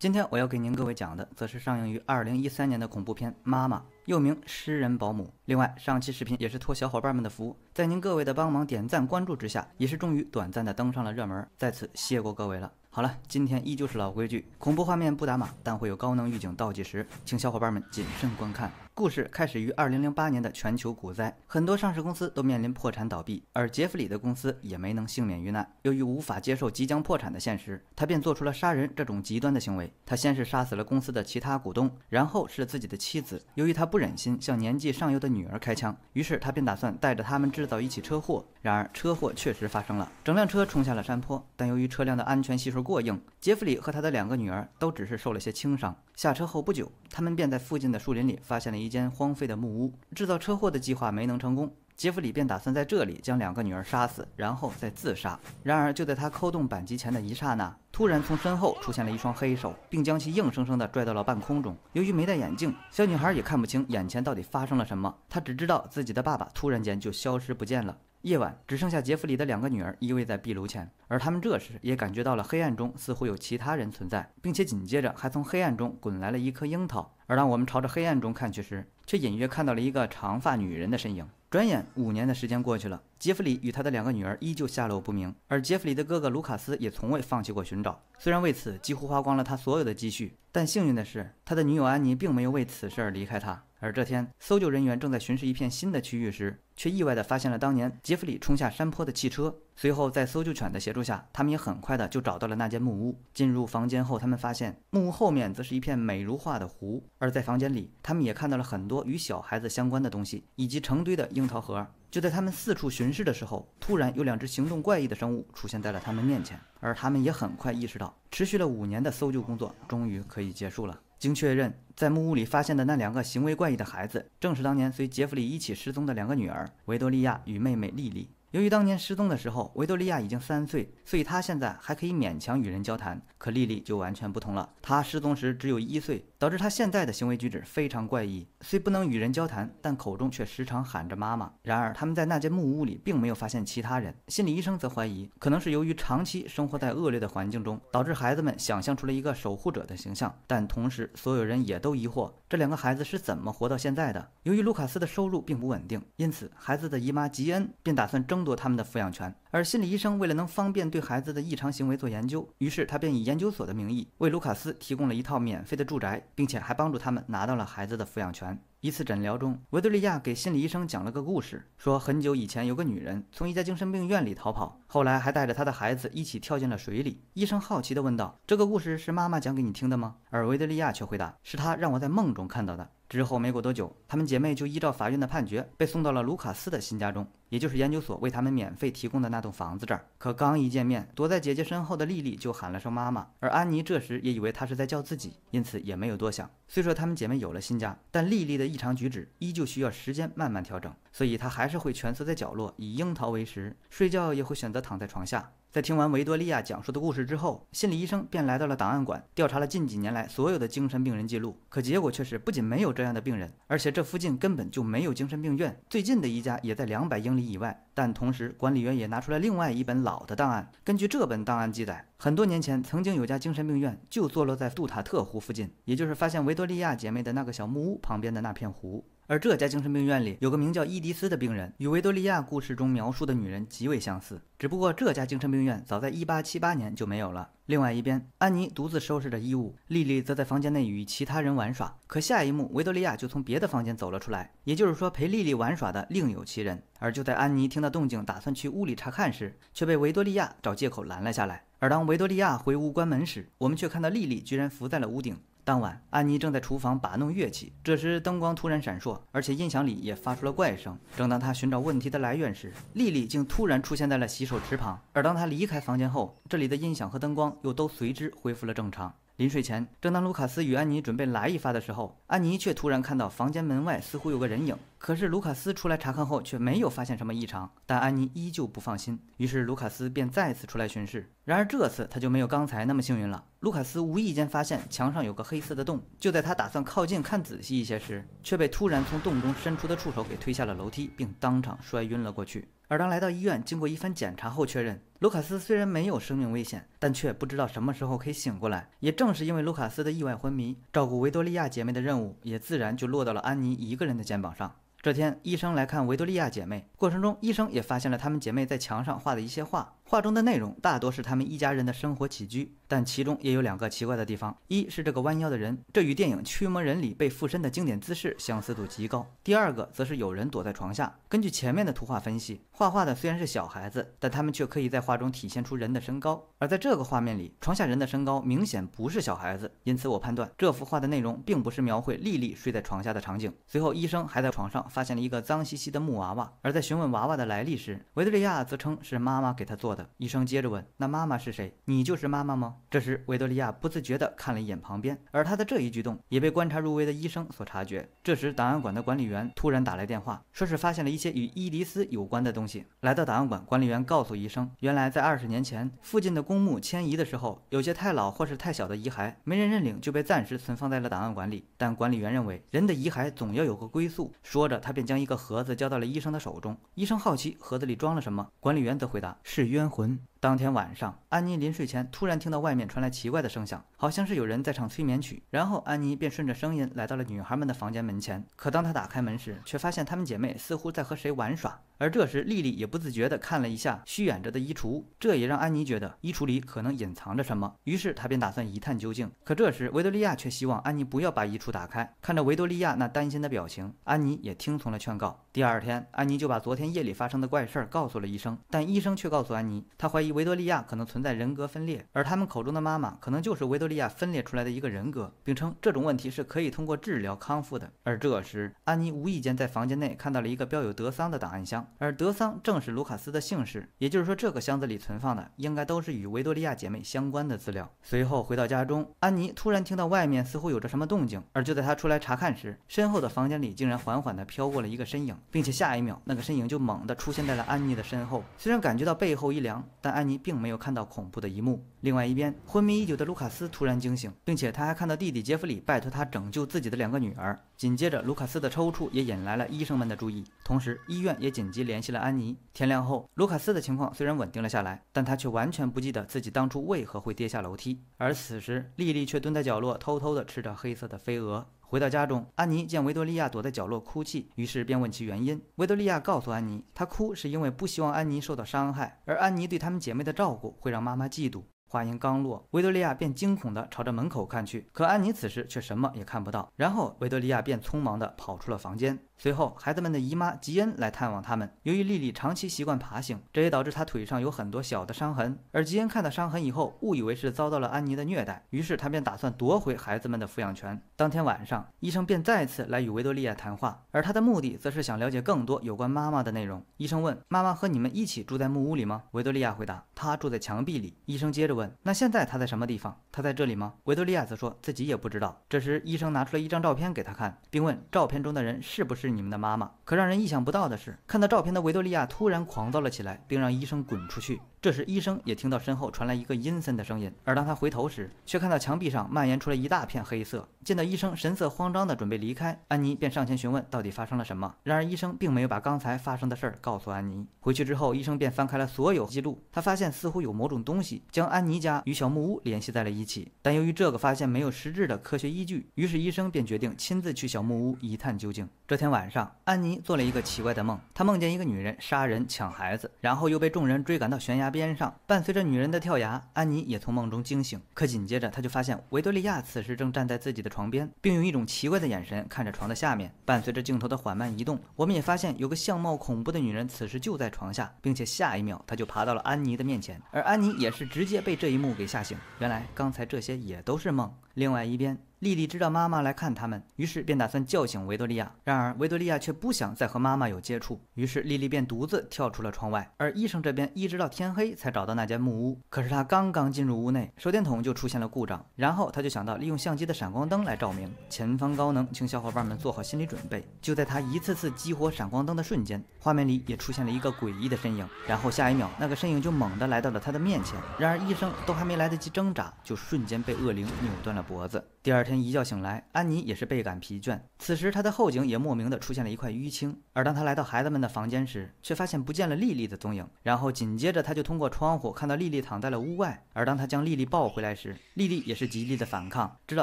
今天我要给您各位讲的，则是上映于二零一三年的恐怖片《妈妈》，又名《诗人保姆》。另外，上期视频也是托小伙伴们的服务，在您各位的帮忙点赞关注之下，也是终于短暂的登上了热门。在此谢过各位了。好了，今天依旧是老规矩，恐怖画面不打码，但会有高能预警倒计时，请小伙伴们谨慎观看。故事开始于2008年的全球股灾，很多上市公司都面临破产倒闭，而杰弗里的公司也没能幸免于难。由于无法接受即将破产的现实，他便做出了杀人这种极端的行为。他先是杀死了公司的其他股东，然后是自己的妻子。由于他不忍心向年纪尚幼的女儿开枪，于是他便打算带着他们制造一起车祸。然而，车祸确实发生了，整辆车冲下了山坡，但由于车辆的安全系数过硬，杰弗里和他的两个女儿都只是受了些轻伤。下车后不久，他们便在附近的树林里发现了一间荒废的木屋。制造车祸的计划没能成功，杰弗里便打算在这里将两个女儿杀死，然后再自杀。然而就在他扣动扳机前的一刹那，突然从身后出现了一双黑手，并将其硬生生地拽到了半空中。由于没戴眼镜，小女孩也看不清眼前到底发生了什么，她只知道自己的爸爸突然间就消失不见了。夜晚只剩下杰弗里的两个女儿依偎在壁炉前，而他们这时也感觉到了黑暗中似乎有其他人存在，并且紧接着还从黑暗中滚来了一颗樱桃。而当我们朝着黑暗中看去时，却隐约看到了一个长发女人的身影。转眼五年的时间过去了，杰弗里与他的两个女儿依旧下落不明，而杰弗里的哥哥卢卡斯也从未放弃过寻找，虽然为此几乎花光了他所有的积蓄，但幸运的是，他的女友安妮并没有为此事而离开他。而这天，搜救人员正在巡视一片新的区域时，却意外地发现了当年杰弗里冲下山坡的汽车。随后，在搜救犬的协助下，他们也很快地就找到了那间木屋。进入房间后，他们发现木屋后面则是一片美如画的湖。而在房间里，他们也看到了很多与小孩子相关的东西，以及成堆的樱桃核。就在他们四处巡视的时候，突然有两只行动怪异的生物出现在了他们面前。而他们也很快意识到，持续了五年的搜救工作终于可以结束了。经确认，在木屋里发现的那两个行为怪异的孩子，正是当年随杰弗里一起失踪的两个女儿维多利亚与妹妹莉莉。由于当年失踪的时候，维多利亚已经三岁，所以她现在还可以勉强与人交谈。可莉莉就完全不同了，她失踪时只有一岁，导致她现在的行为举止非常怪异。虽不能与人交谈，但口中却时常喊着“妈妈”。然而，他们在那间木屋里并没有发现其他人。心理医生则怀疑，可能是由于长期生活在恶劣的环境中，导致孩子们想象出了一个守护者的形象。但同时，所有人也都疑惑这两个孩子是怎么活到现在的。由于卢卡斯的收入并不稳定，因此孩子的姨妈吉恩便打算争。争夺他们的抚养权，而心理医生为了能方便对孩子的异常行为做研究，于是他便以研究所的名义为卢卡斯提供了一套免费的住宅，并且还帮助他们拿到了孩子的抚养权。一次诊疗中，维多利亚给心理医生讲了个故事，说很久以前有个女人从一家精神病院里逃跑，后来还带着她的孩子一起跳进了水里。医生好奇地问道：“这个故事是妈妈讲给你听的吗？”而维多利亚却回答：“是她让我在梦中看到的。”之后没过多久，她们姐妹就依照法院的判决被送到了卢卡斯的新家中，也就是研究所为她们免费提供的那栋房子这儿。可刚一见面，躲在姐姐身后的莉莉就喊了声“妈妈”，而安妮这时也以为她是在叫自己，因此也没有多想。虽说她们姐妹有了新家，但莉莉的异常举止依旧需要时间慢慢调整，所以她还是会蜷缩在角落，以樱桃为食，睡觉也会选择躺在床下。在听完维多利亚讲述的故事之后，心理医生便来到了档案馆，调查了近几年来所有的精神病人记录。可结果却是，不仅没有这样的病人，而且这附近根本就没有精神病院，最近的一家也在两百英里以外。但同时，管理员也拿出了另外一本老的档案。根据这本档案记载，很多年前曾经有家精神病院就坐落在杜塔特湖附近，也就是发现维多利亚姐妹的那个小木屋旁边的那片湖。而这家精神病院里有个名叫伊迪丝的病人，与维多利亚故事中描述的女人极为相似，只不过这家精神病院早在1878年就没有了。另外一边，安妮独自收拾着衣物，莉莉则在房间内与其他人玩耍。可下一幕，维多利亚就从别的房间走了出来，也就是说，陪莉莉玩耍的另有其人。而就在安妮听到动静，打算去屋里查看时，却被维多利亚找借口拦了下来。而当维多利亚回屋关门时，我们却看到莉莉居然浮在了屋顶。当晚，安妮正在厨房把弄乐器，这时灯光突然闪烁，而且音响里也发出了怪声。正当她寻找问题的来源时，丽丽竟突然出现在了洗手池旁。而当她离开房间后，这里的音响和灯光又都随之恢复了正常。临睡前，正当卢卡斯与安妮准备来一发的时候，安妮却突然看到房间门外似乎有个人影。可是卢卡斯出来查看后却没有发现什么异常，但安妮依旧不放心，于是卢卡斯便再次出来巡视。然而这次他就没有刚才那么幸运了。卢卡斯无意间发现墙上有个黑色的洞，就在他打算靠近看仔细一些时，却被突然从洞中伸出的触手给推下了楼梯，并当场摔晕了过去。而当来到医院，经过一番检查后，确认卢卡斯虽然没有生命危险，但却不知道什么时候可以醒过来。也正是因为卢卡斯的意外昏迷，照顾维多利亚姐妹的任务也自然就落到了安妮一个人的肩膀上。这天，医生来看维多利亚姐妹，过程中医生也发现了她们姐妹在墙上画的一些画。画中的内容大多是他们一家人的生活起居，但其中也有两个奇怪的地方：一是这个弯腰的人，这与电影《驱魔人》里被附身的经典姿势相似度极高；第二个则是有人躲在床下。根据前面的图画分析，画画的虽然是小孩子，但他们却可以在画中体现出人的身高。而在这个画面里，床下人的身高明显不是小孩子，因此我判断这幅画的内容并不是描绘丽丽睡在床下的场景。随后，医生还在床上发现了一个脏兮兮的木娃娃，而在询问娃娃的来历时，维多利亚则称是妈妈给她做的。医生接着问：“那妈妈是谁？你就是妈妈吗？”这时，维多利亚不自觉地看了一眼旁边，而她的这一举动也被观察入微的医生所察觉。这时，档案馆的管理员突然打来电话，说是发现了一些与伊迪丝有关的东西。来到档案馆，管理员告诉医生，原来在二十年前，附近的公墓迁移的时候，有些太老或是太小的遗骸没人认领，就被暂时存放在了档案馆里。但管理员认为，人的遗骸总要有个归宿。说着，他便将一个盒子交到了医生的手中。医生好奇盒子里装了什么，管理员则回答：“是冤。”魂。当天晚上，安妮临睡前突然听到外面传来奇怪的声响，好像是有人在唱催眠曲。然后安妮便顺着声音来到了女孩们的房间门前。可当她打开门时，却发现她们姐妹似乎在和谁玩耍。而这时，丽丽也不自觉地看了一下虚掩着的衣橱，这也让安妮觉得衣橱里可能隐藏着什么，于是她便打算一探究竟。可这时，维多利亚却希望安妮不要把衣橱打开。看着维多利亚那担心的表情，安妮也听从了劝告。第二天，安妮就把昨天夜里发生的怪事儿告诉了医生，但医生却告诉安妮，他怀疑维多利亚可能存在人格分裂，而他们口中的妈妈可能就是维多利亚分裂出来的一个人格，并称这种问题是可以通过治疗康复的。而这时，安妮无意间在房间内看到了一个标有德桑的档案箱。而德桑正是卢卡斯的姓氏，也就是说，这个箱子里存放的应该都是与维多利亚姐妹相关的资料。随后回到家中，安妮突然听到外面似乎有着什么动静，而就在她出来查看时，身后的房间里竟然缓缓地飘过了一个身影，并且下一秒，那个身影就猛地出现在了安妮的身后。虽然感觉到背后一凉，但安妮并没有看到恐怖的一幕。另外一边，昏迷已久的卢卡斯突然惊醒，并且他还看到弟弟杰弗里拜托他拯救自己的两个女儿。紧接着，卢卡斯的抽搐也引来了医生们的注意，同时医院也紧急。即联系了安妮。天亮后，卢卡斯的情况虽然稳定了下来，但他却完全不记得自己当初为何会跌下楼梯。而此时，莉莉却蹲在角落，偷偷地吃着黑色的飞蛾。回到家中，安妮见维多利亚躲在角落哭泣，于是便问其原因。维多利亚告诉安妮，她哭是因为不希望安妮受到伤害，而安妮对她们姐妹的照顾会让妈妈嫉妒。话音刚落，维多利亚便惊恐地朝着门口看去，可安妮此时却什么也看不到。然后，维多利亚便匆忙地跑出了房间。随后，孩子们的姨妈吉恩来探望他们。由于莉莉长期习惯爬行，这也导致她腿上有很多小的伤痕。而吉恩看到伤痕以后，误以为是遭到了安妮的虐待，于是他便打算夺回孩子们的抚养权。当天晚上，医生便再次来与维多利亚谈话，而他的目的则是想了解更多有关妈妈的内容。医生问：“妈妈和你们一起住在木屋里吗？”维多利亚回答：“她住在墙壁里。”医生接着问：“那现在她在什么地方？她在这里吗？”维多利亚则说自己也不知道。这时，医生拿出了一张照片给他看，并问：“照片中的人是不是？”是你们的妈妈。可让人意想不到的是，看到照片的维多利亚突然狂躁了起来，并让医生滚出去。这时，医生也听到身后传来一个阴森的声音，而当他回头时，却看到墙壁上蔓延出了一大片黑色。见到医生神色慌张的准备离开，安妮便上前询问到底发生了什么。然而，医生并没有把刚才发生的事儿告诉安妮。回去之后，医生便翻开了所有记录，他发现似乎有某种东西将安妮家与小木屋联系在了一起。但由于这个发现没有实质的科学依据，于是医生便决定亲自去小木屋一探究竟。这天晚上，安妮。做了一个奇怪的梦，他梦见一个女人杀人抢孩子，然后又被众人追赶到悬崖边上。伴随着女人的跳崖，安妮也从梦中惊醒。可紧接着，他就发现维多利亚此时正站在自己的床边，并用一种奇怪的眼神看着床的下面。伴随着镜头的缓慢移动，我们也发现有个相貌恐怖的女人此时就在床下，并且下一秒她就爬到了安妮的面前，而安妮也是直接被这一幕给吓醒。原来刚才这些也都是梦。另外一边。丽丽知道妈妈来看他们，于是便打算叫醒维多利亚。然而维多利亚却不想再和妈妈有接触，于是丽丽便独自跳出了窗外。而医生这边一直到天黑才找到那间木屋，可是他刚刚进入屋内，手电筒就出现了故障。然后他就想到利用相机的闪光灯来照明。前方高能，请小伙伴们做好心理准备。就在他一次次激活闪光灯的瞬间，画面里也出现了一个诡异的身影。然后下一秒，那个身影就猛地来到了他的面前。然而医生都还没来得及挣扎，就瞬间被恶灵扭断了脖子。第二天一觉醒来，安妮也是倍感疲倦。此时，她的后颈也莫名的出现了一块淤青。而当她来到孩子们的房间时，却发现不见了丽丽的踪影。然后紧接着，她就通过窗户看到丽丽躺在了屋外。而当她将丽丽抱回来时，丽丽也是极力的反抗。直到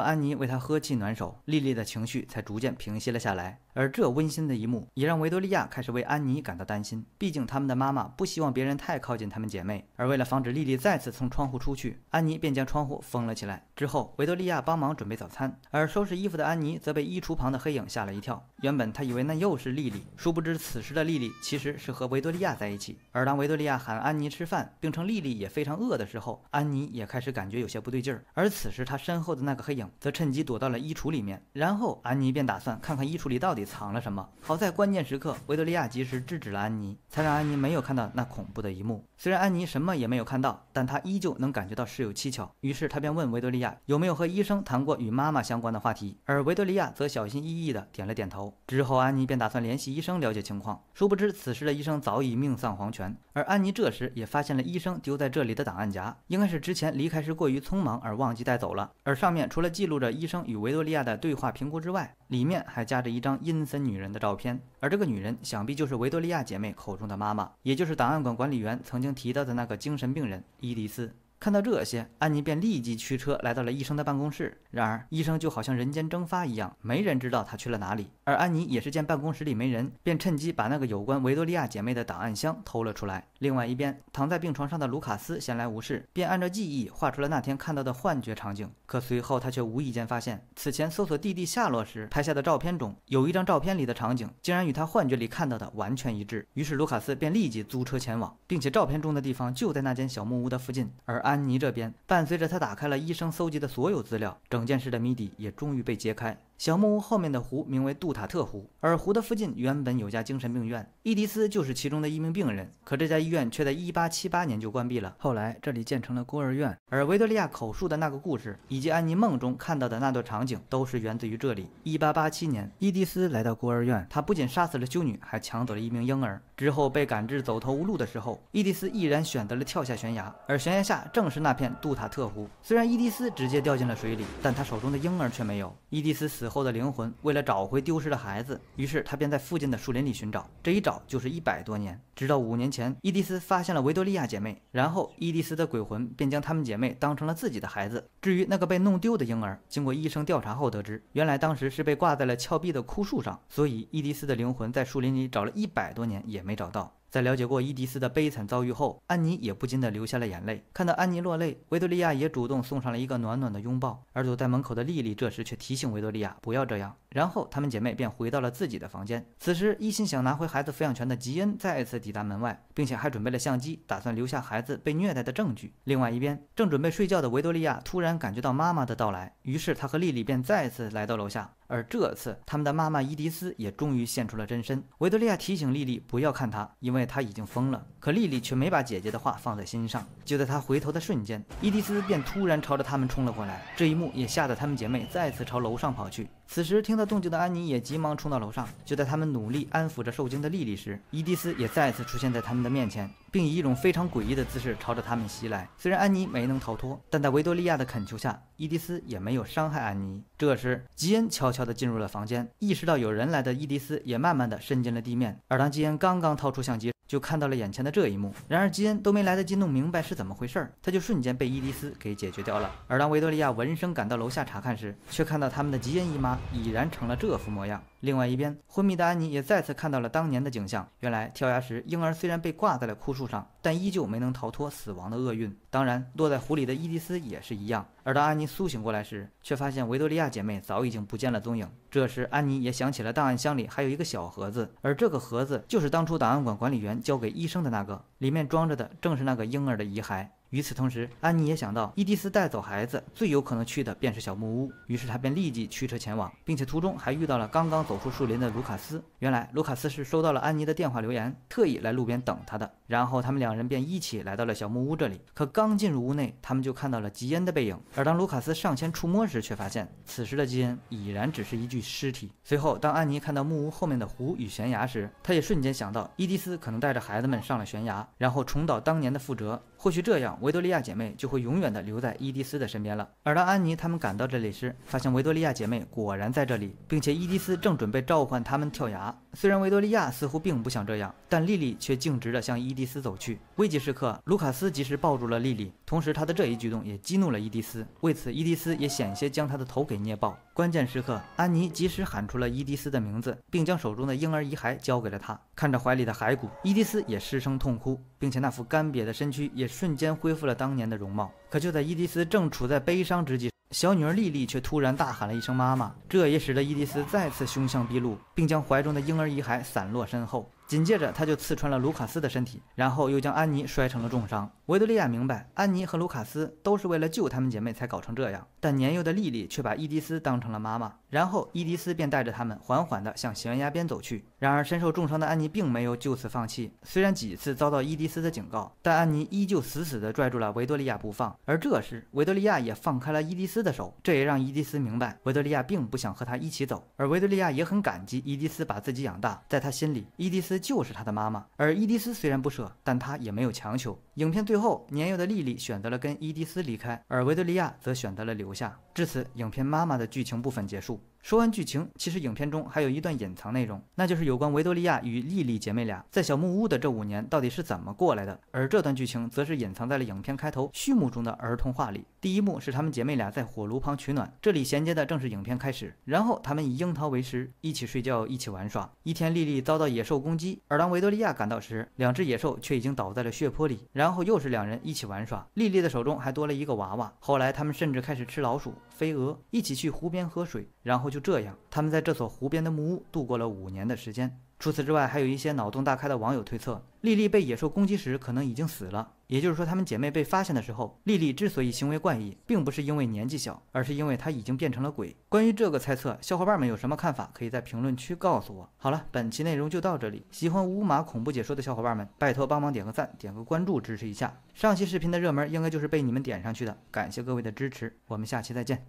安妮为她呵气暖手，丽丽的情绪才逐渐平息了下来。而这温馨的一幕也让维多利亚开始为安妮感到担心，毕竟他们的妈妈不希望别人太靠近她们姐妹。而为了防止莉莉再次从窗户出去，安妮便将窗户封了起来。之后，维多利亚帮忙准备早餐，而收拾衣服的安妮则被衣橱旁的黑影吓了一跳。原本她以为那又是莉莉，殊不知此时的莉莉其实是和维多利亚在一起。而当维多利亚喊安妮吃饭，并称莉莉也非常饿的时候，安妮也开始感觉有些不对劲儿。而此时她身后的那个黑影则趁机躲到了衣橱里面。然后安妮便打算看看衣橱里到底。藏了什么？好在关键时刻，维多利亚及时制止了安妮，才让安妮没有看到那恐怖的一幕。虽然安妮什么也没有看到，但她依旧能感觉到事有蹊跷。于是她便问维多利亚有没有和医生谈过与妈妈相关的话题，而维多利亚则小心翼翼地点了点头。之后，安妮便打算联系医生了解情况。殊不知，此时的医生早已命丧黄泉，而安妮这时也发现了医生丢在这里的档案夹，应该是之前离开时过于匆忙而忘记带走了。而上面除了记录着医生与维多利亚的对话评估之外，里面还夹着一张印。阴森女人的照片，而这个女人想必就是维多利亚姐妹口中的妈妈，也就是档案馆管理员曾经提到的那个精神病人伊迪丝。看到这些，安妮便立即驱车来到了医生的办公室。然而，医生就好像人间蒸发一样，没人知道他去了哪里。而安妮也是见办公室里没人，便趁机把那个有关维多利亚姐妹的档案箱偷了出来。另外一边，躺在病床上的卢卡斯闲来无事，便按照记忆画出了那天看到的幻觉场景。可随后，他却无意间发现，此前搜索弟弟下落时拍下的照片中，有一张照片里的场景竟然与他幻觉里看到的完全一致。于是，卢卡斯便立即租车前往，并且照片中的地方就在那间小木屋的附近。而安妮这边，伴随着她打开了医生搜集的所有资料，整件事的谜底也终于被揭开。小木屋后面的湖名为杜塔特湖，而湖的附近原本有家精神病院，伊迪丝就是其中的一名病人。可这家医院却在1878年就关闭了，后来这里建成了孤儿院。而维多利亚口述的那个故事，以及安妮梦中看到的那段场景，都是源自于这里。1887年，伊迪丝来到孤儿院，他不仅杀死了修女，还抢走了一名婴儿。之后被赶至走投无路的时候，伊迪丝毅然选择了跳下悬崖，而悬崖下正是那片杜塔特湖。虽然伊迪丝直接掉进了水里，但他手中的婴儿却没有。伊迪丝死。死后的灵魂为了找回丢失的孩子，于是他便在附近的树林里寻找。这一找就是一百多年，直到五年前，伊迪丝发现了维多利亚姐妹，然后伊迪丝的鬼魂便将她们姐妹当成了自己的孩子。至于那个被弄丢的婴儿，经过医生调查后得知，原来当时是被挂在了峭壁的枯树上，所以伊迪丝的灵魂在树林里找了一百多年也没找到。在了解过伊迪丝的悲惨遭遇后，安妮也不禁地流下了眼泪。看到安妮落泪，维多利亚也主动送上了一个暖暖的拥抱。而躲在门口的莉莉这时却提醒维多利亚不要这样。然后她们姐妹便回到了自己的房间。此时，一心想拿回孩子抚养权的吉恩再次抵达门外，并且还准备了相机，打算留下孩子被虐待的证据。另外一边，正准备睡觉的维多利亚突然感觉到妈妈的到来，于是她和丽丽便再次来到楼下。而这次，他们的妈妈伊迪丝也终于现出了真身。维多利亚提醒丽丽不要看她，因为她已经疯了。可丽丽却没把姐姐的话放在心上。就在她回头的瞬间，伊迪丝便突然朝着他们冲了过来。这一幕也吓得她们姐妹再次朝楼上跑去。此时听到动静的安妮也急忙冲到楼上。就在他们努力安抚着受惊的莉莉时，伊迪丝也再次出现在他们的面前，并以一种非常诡异的姿势朝着他们袭来。虽然安妮没能逃脱，但在维多利亚的恳求下，伊迪丝也没有伤害安妮。这时，吉恩悄悄地进入了房间，意识到有人来的伊迪丝也慢慢地伸进了地面。而当吉恩刚刚掏出相机，就看到了眼前的这一幕，然而吉恩都没来得及弄明白是怎么回事儿，他就瞬间被伊迪丝给解决掉了。而当维多利亚闻声赶到楼下查看时，却看到他们的吉恩姨妈已然成了这副模样。另外一边，昏迷的安妮也再次看到了当年的景象。原来跳崖时，婴儿虽然被挂在了枯树上，但依旧没能逃脱死亡的厄运。当然，落在湖里的伊迪丝也是一样。而当安妮苏醒过来时，却发现维多利亚姐妹早已经不见了踪影。这时，安妮也想起了档案箱里还有一个小盒子，而这个盒子就是当初档案馆管理员交给医生的那个，里面装着的正是那个婴儿的遗骸。与此同时，安妮也想到伊迪斯带走孩子最有可能去的便是小木屋，于是她便立即驱车前往，并且途中还遇到了刚刚走出树林的卢卡斯。原来卢卡斯是收到了安妮的电话留言，特意来路边等他的。然后他们两人便一起来到了小木屋这里。可刚进入屋内，他们就看到了吉恩的背影。而当卢卡斯上前触摸时，却发现此时的吉恩已然只是一具尸体。随后，当安妮看到木屋后面的湖与悬崖时，他也瞬间想到伊迪斯可能带着孩子们上了悬崖，然后重蹈当年的覆辙。或许这样，维多利亚姐妹就会永远的留在伊迪丝的身边了。而当安妮他们赶到这里时，发现维多利亚姐妹果然在这里，并且伊迪丝正准备召唤他们跳崖。虽然维多利亚似乎并不想这样，但丽丽却径直的向伊迪丝走去。危急时刻，卢卡斯及时抱住了丽丽，同时他的这一举动也激怒了伊迪丝，为此伊迪丝也险些将他的头给捏爆。关键时刻，安妮及时喊出了伊迪丝的名字，并将手中的婴儿遗骸交给了他。看着怀里的骸骨，伊迪丝也失声痛哭，并且那副干瘪的身躯也瞬间恢复了当年的容貌。可就在伊迪丝正处在悲伤之际，小女儿莉莉却突然大喊了一声“妈妈”，这也使得伊迪丝再次凶相毕露，并将怀中的婴儿遗骸散落身后。紧接着，他就刺穿了卢卡斯的身体，然后又将安妮摔成了重伤。维多利亚明白，安妮和卢卡斯都是为了救她们姐妹才搞成这样。但年幼的莉莉却把伊迪丝当成了妈妈，然后伊迪丝便带着他们缓缓地向悬崖边走去。然而，身受重伤的安妮并没有就此放弃，虽然几次遭到伊迪丝的警告，但安妮依旧死死地拽住了维多利亚不放。而这时，维多利亚也放开了伊迪丝的手，这也让伊迪丝明白，维多利亚并不想和他一起走。而维多利亚也很感激伊迪丝把自己养大，在她心里，伊迪丝。就是他的妈妈，而伊迪丝虽然不舍，但她也没有强求。影片最后，年幼的莉莉选择了跟伊迪丝离开，而维多利亚则选择了留下。至此，影片《妈妈》的剧情部分结束。说完剧情，其实影片中还有一段隐藏内容，那就是有关维多利亚与莉莉姐妹俩在小木屋的这五年到底是怎么过来的。而这段剧情则是隐藏在了影片开头序幕中的儿童画里。第一幕是她们姐妹俩在火炉旁取暖，这里衔接的正是影片开始。然后她们以樱桃为食，一起睡觉，一起玩耍。一天，莉莉遭到野兽攻击，而当维多利亚赶到时，两只野兽却已经倒在了血泊里。然后又是两人一起玩耍，莉莉的手中还多了一个娃娃。后来，她们甚至开始吃老鼠、飞蛾，一起去湖边喝水。然后就这样，他们在这所湖边的木屋度过了五年的时间。除此之外，还有一些脑洞大开的网友推测，丽丽被野兽攻击时可能已经死了。也就是说，她们姐妹被发现的时候，丽丽之所以行为怪异，并不是因为年纪小，而是因为她已经变成了鬼。关于这个猜测，小伙伴们有什么看法，可以在评论区告诉我。好了，本期内容就到这里。喜欢乌马恐怖解说的小伙伴们，拜托帮忙点个赞，点个关注，支持一下。上期视频的热门应该就是被你们点上去的，感谢各位的支持，我们下期再见。